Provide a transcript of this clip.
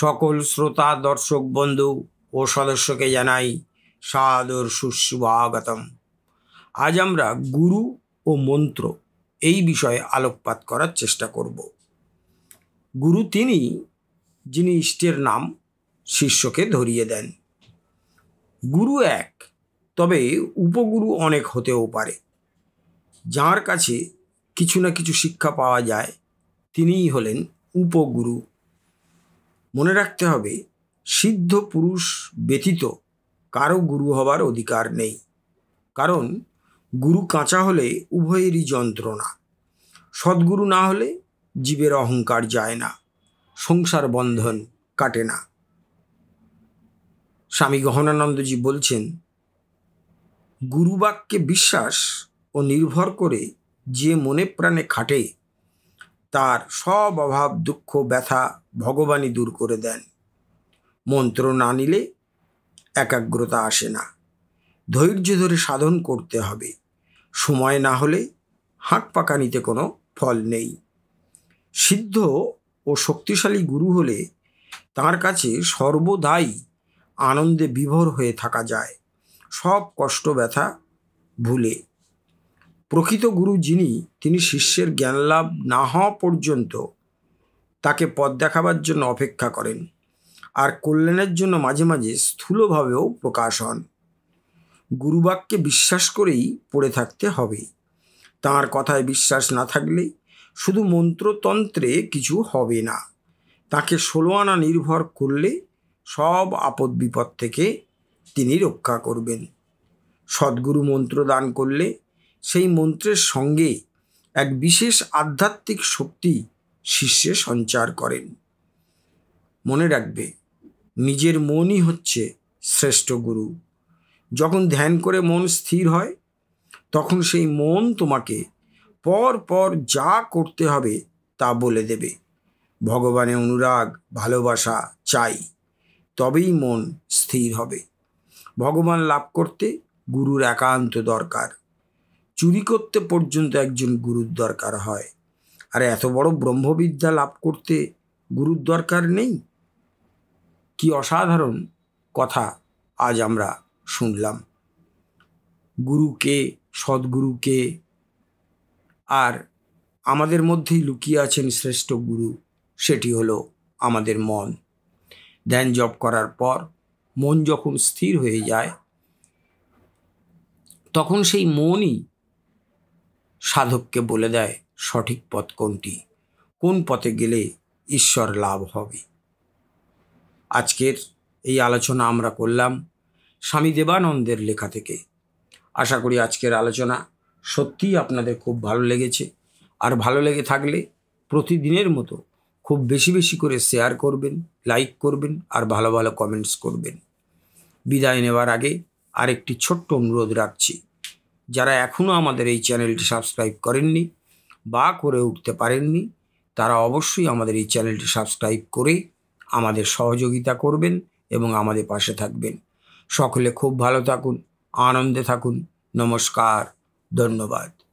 সকল শ্রোতা দর্শক বন্ধু ও সদস্যকে জানাই সাদর সুস্বাগতম আজ আমরা গুরু ও মন্ত্র এই বিষয়ে আলোকপাত করার চেষ্টা করব গুরু তিনি যিনি ইষ্টের নাম শিষ্যকে ধরিয়ে দেন গুরু এক তবে উপগুরু অনেক হতেও পারে যার কাছে কিছু না কিছু শিক্ষা পাওয়া যায় তিনিই হলেন উপগুরু মনে রাখতে হবে সিদ্ধ পুরুষ ব্যতীত কারো গুরু হবার অধিকার নেই কারণ গুরু কাঁচা হলে উভয়েরই যন্ত্রণা সদ্গুরু না হলে জীবের অহংকার যায় না সংসার বন্ধন কাটে না স্বামী গহনানন্দজি বলছেন গুরুবাক্যে বিশ্বাস ও নির্ভর করে যে মনে প্রাণে খাটে তার সব অভাব দুঃখ ব্যথা ভগবানই দূর করে দেন মন্ত্র না নিলে একাগ্রতা আসে না ধৈর্য ধরে সাধন করতে হবে সময় না হলে হাঁক পাকানিতে কোনো ফল নেই সিদ্ধ ও শক্তিশালী গুরু হলে তার কাছে সর্বদাই আনন্দে বিভোর হয়ে থাকা যায় সব কষ্ট ব্যথা ভুলে প্রকৃত গুরু যিনি তিনি শিষ্যের জ্ঞান লাভ না হওয়া পর্যন্ত তাকে পথ দেখাবার জন্য অপেক্ষা করেন আর কল্যাণের জন্য মাঝে মাঝে স্থূলভাবেও প্রকাশ হন গুরুবাক্যে বিশ্বাস করেই পড়ে থাকতে হবে তার কথায় বিশ্বাস না থাকলে শুধু মন্ত্রতন্ত্রে কিছু হবে না তাকে ষোলো আনা নির্ভর করলে সব আপদ বিপদ থেকে তিনি রক্ষা করবেন সদ্গুরু মন্ত্র দান করলে সেই মন্ত্রের সঙ্গে এক বিশেষ আধ্যাত্মিক শক্তি শিষ্যে সঞ্চার করেন মনে রাখবে নিজের মনই হচ্ছে শ্রেষ্ঠ গুরু যখন ধ্যান করে মন স্থির হয় তখন সেই মন তোমাকে পর পর যা করতে হবে তা বলে দেবে ভগবানে অনুরাগ ভালোবাসা চাই তবেই মন স্থির হবে ভগবান লাভ করতে গুরুর একান্ত দরকার চুরি করতে পর্যন্ত একজন গুরুর দরকার হয় আর এত বড় ব্রহ্মবিদ্যা লাভ করতে গুরুর দরকার নেই কি অসাধারণ কথা আজ আমরা শুনলাম গুরুকে সদ্গুরুকে আর আমাদের মধ্যেই লুকিয়ে আছেন শ্রেষ্ঠ গুরু সেটি হলো আমাদের মন ধ্যান জপ করার পর মন যখন স্থির হয়ে যায় তখন সেই মনই সাধককে বলে দেয় সঠিক পথ কোনটি কোন পথে গেলে ঈশ্বর লাভ হবে আজকের এই আলোচনা আমরা করলাম স্বামী দেবানন্দের লেখা থেকে আশা করি আজকের আলোচনা সত্যিই আপনাদের খুব ভালো লেগেছে আর ভালো লেগে থাকলে প্রতিদিনের মতো খুব বেশি বেশি করে শেয়ার করবেন লাইক করবেন আর ভালো ভালো কমেন্টস করবেন বিদায় নেওয়ার আগে আরেকটি ছোট্ট অনুরোধ রাখছি যারা এখনও আমাদের এই চ্যানেলটি সাবস্ক্রাইব করেননি বা করে উঠতে পারেননি তারা অবশ্যই আমাদের এই চ্যানেলটি সাবস্ক্রাইব করে আমাদের সহযোগিতা করবেন এবং আমাদের পাশে থাকবেন সকলে খুব ভালো থাকুন আনন্দে থাকুন নমস্কার ধন্যবাদ